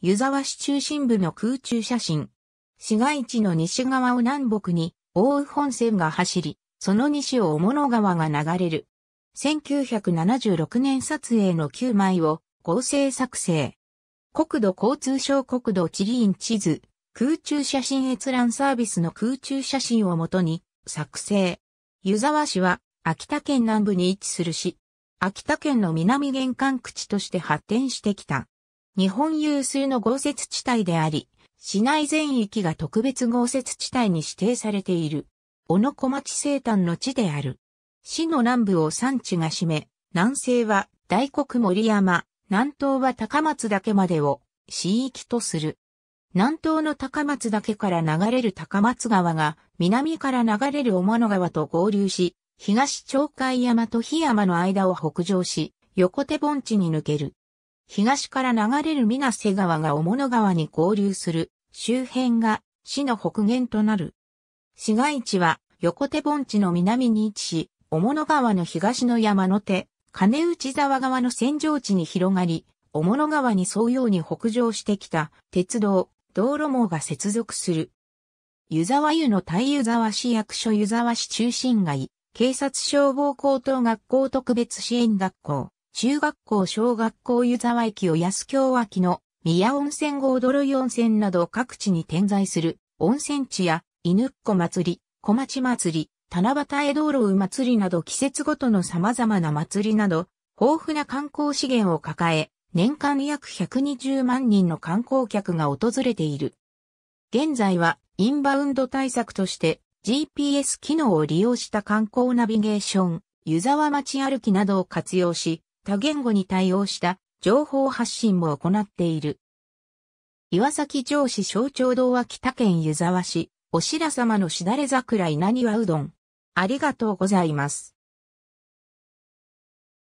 湯沢市中心部の空中写真。市街地の西側を南北に、大宇本線が走り、その西を雄物川が流れる。1976年撮影の9枚を合成作成。国土交通省国土地理院地図、空中写真閲覧サービスの空中写真をもとに作成。湯沢市は秋田県南部に位置する市。秋田県の南玄関口として発展してきた。日本有数の豪雪地帯であり、市内全域が特別豪雪地帯に指定されている、小野小町生誕の地である。市の南部を山地が占め、南西は大黒森山、南東は高松岳までを市域とする。南東の高松岳から流れる高松川が、南から流れる小物野川と合流し、東鳥海山と檜山の間を北上し、横手盆地に抜ける。東から流れる水瀬川が雄物川に合流する周辺が市の北限となる。市街地は横手盆地の南に位置し、雄物川の東の山の手、金内沢側の扇状地に広がり、雄物川に沿うように北上してきた鉄道、道路網が接続する。湯沢湯の対湯沢市役所湯沢市中心街、警察消防高等学校特別支援学校。中学校小学校湯沢駅を安京脇の宮温泉郷泥湯温泉など各地に点在する温泉地や犬っ子祭り、小町祭り、七夕江道路祭りなど季節ごとの様々な祭りなど豊富な観光資源を抱え年間約120万人の観光客が訪れている。現在はインバウンド対策として GPS 機能を利用した観光ナビゲーション、湯沢町歩きなどを活用し、多言語に対応した情報発信も行っている。岩崎城市象徴堂は北県湯沢市、お白様のしだれ桜稲庭うどん。ありがとうございます。